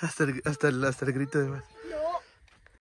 Hasta el, hasta el, hasta el grito de más.